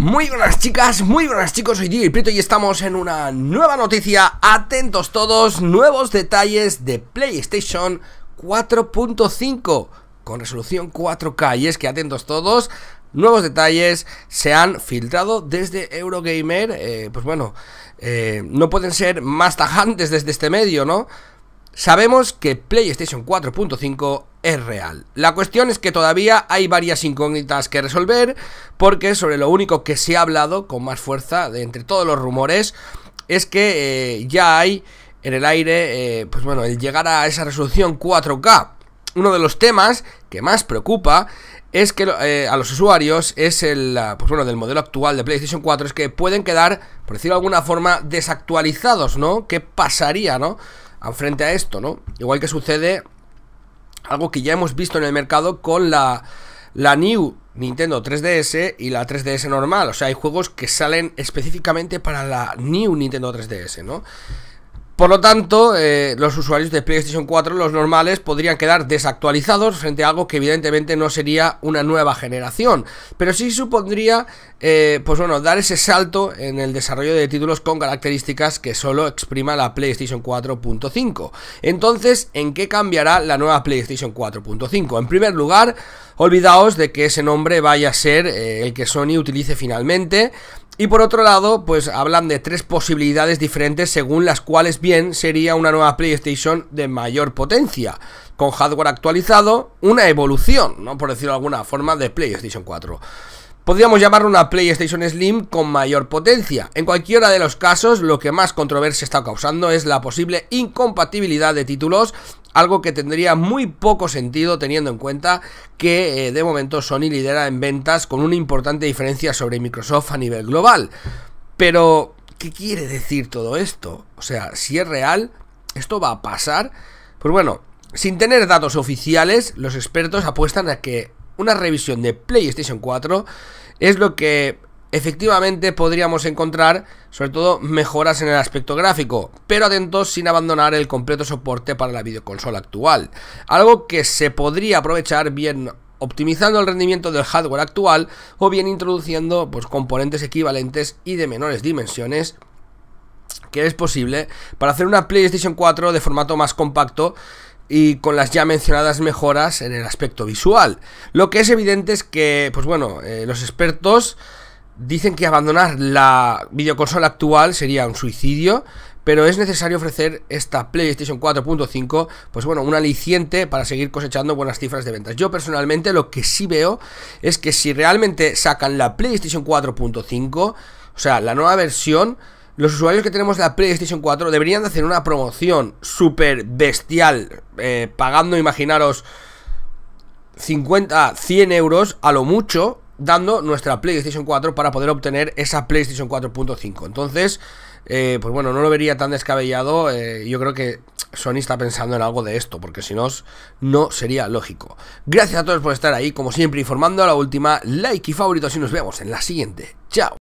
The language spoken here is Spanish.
Muy buenas chicas, muy buenas chicos, soy y Prieto y estamos en una nueva noticia, atentos todos, nuevos detalles de PlayStation 4.5 con resolución 4K y es que atentos todos, nuevos detalles se han filtrado desde Eurogamer, eh, pues bueno, eh, no pueden ser más tajantes desde este medio, ¿no? Sabemos que PlayStation 4.5 es real. La cuestión es que todavía hay varias incógnitas que resolver, porque sobre lo único que se ha hablado con más fuerza de entre todos los rumores es que eh, ya hay en el aire, eh, pues bueno, el llegar a esa resolución 4K. Uno de los temas que más preocupa es que eh, a los usuarios es el, pues bueno, del modelo actual de PlayStation 4 es que pueden quedar, por decirlo de alguna forma, desactualizados, ¿no? ¿Qué pasaría, no? Frente a esto, ¿no? Igual que sucede algo que ya hemos visto en el mercado con la, la New Nintendo 3DS y la 3DS normal. O sea, hay juegos que salen específicamente para la New Nintendo 3DS, ¿no? Por lo tanto, eh, los usuarios de PlayStation 4, los normales, podrían quedar desactualizados frente a algo que evidentemente no sería una nueva generación, pero sí supondría, eh, pues bueno, dar ese salto en el desarrollo de títulos con características que solo exprima la PlayStation 4.5. Entonces, ¿en qué cambiará la nueva PlayStation 4.5? En primer lugar, olvidaos de que ese nombre vaya a ser eh, el que Sony utilice finalmente, y por otro lado, pues hablan de tres posibilidades diferentes según las cuales bien sería una nueva PlayStation de mayor potencia, con hardware actualizado, una evolución, ¿no? por decirlo de alguna forma, de PlayStation 4. Podríamos llamar una PlayStation Slim con mayor potencia. En cualquiera de los casos, lo que más controversia está causando es la posible incompatibilidad de títulos algo que tendría muy poco sentido teniendo en cuenta que eh, de momento Sony lidera en ventas con una importante diferencia sobre Microsoft a nivel global. Pero, ¿qué quiere decir todo esto? O sea, si es real, esto va a pasar. Pues bueno, sin tener datos oficiales, los expertos apuestan a que una revisión de PlayStation 4 es lo que efectivamente podríamos encontrar sobre todo mejoras en el aspecto gráfico, pero atentos sin abandonar el completo soporte para la videoconsola actual, algo que se podría aprovechar bien optimizando el rendimiento del hardware actual o bien introduciendo pues, componentes equivalentes y de menores dimensiones que es posible para hacer una PlayStation 4 de formato más compacto y con las ya mencionadas mejoras en el aspecto visual. Lo que es evidente es que, pues bueno, eh, los expertos Dicen que abandonar la videoconsola actual sería un suicidio, pero es necesario ofrecer esta PlayStation 4.5, pues bueno, un aliciente para seguir cosechando buenas cifras de ventas. Yo personalmente lo que sí veo es que si realmente sacan la PlayStation 4.5, o sea, la nueva versión, los usuarios que tenemos la PlayStation 4 deberían de hacer una promoción súper bestial, eh, pagando, imaginaros, 50, 100 euros a lo mucho dando nuestra PlayStation 4 para poder obtener esa PlayStation 4.5. Entonces, eh, pues bueno, no lo vería tan descabellado. Eh, yo creo que Sony está pensando en algo de esto, porque si no, no sería lógico. Gracias a todos por estar ahí, como siempre, informando a la última, like y favorito, y nos vemos en la siguiente. Chao.